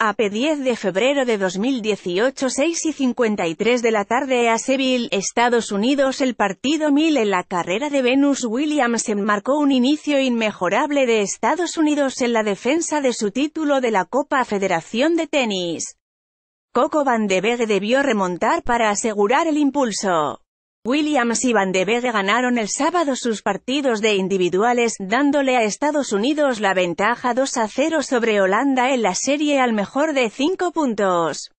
AP 10 de febrero de 2018 6 y 53 de la tarde a Seville, Estados Unidos El partido 1000 en la carrera de Venus Williams enmarcó un inicio inmejorable de Estados Unidos en la defensa de su título de la Copa Federación de Tenis. Coco Van de debió remontar para asegurar el impulso. Williams y Van de Beek ganaron el sábado sus partidos de individuales, dándole a Estados Unidos la ventaja 2 a 0 sobre Holanda en la serie al mejor de 5 puntos.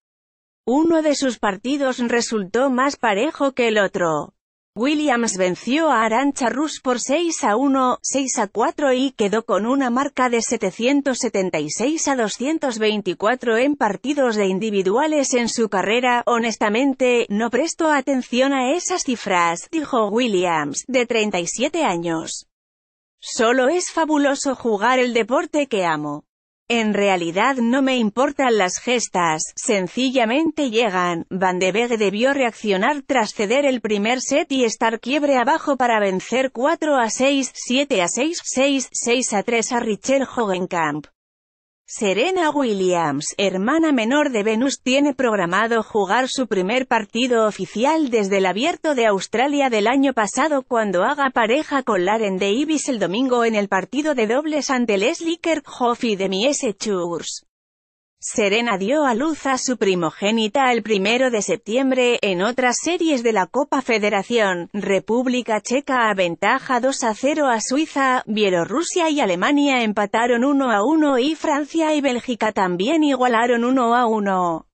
Uno de sus partidos resultó más parejo que el otro. Williams venció a Arancha Rus por 6 a 1, 6 a 4 y quedó con una marca de 776 a 224 en partidos de individuales en su carrera. Honestamente, no presto atención a esas cifras, dijo Williams, de 37 años. Solo es fabuloso jugar el deporte que amo. En realidad no me importan las gestas, sencillamente llegan. Van de Beek debió reaccionar tras ceder el primer set y estar quiebre abajo para vencer 4 a 6, 7 a 6, 6, 6 a 3 a Richel Hogenkamp. Serena Williams, hermana menor de Venus, tiene programado jugar su primer partido oficial desde el Abierto de Australia del año pasado cuando haga pareja con Laren Davis el domingo en el partido de dobles ante Leslie Kerkhoff y Demi S. Serena dio a luz a su primogénita el primero de septiembre, en otras series de la Copa Federación, República Checa aventaja 2 a 0 a Suiza, Bielorrusia y Alemania empataron 1 a 1 y Francia y Bélgica también igualaron 1 a 1.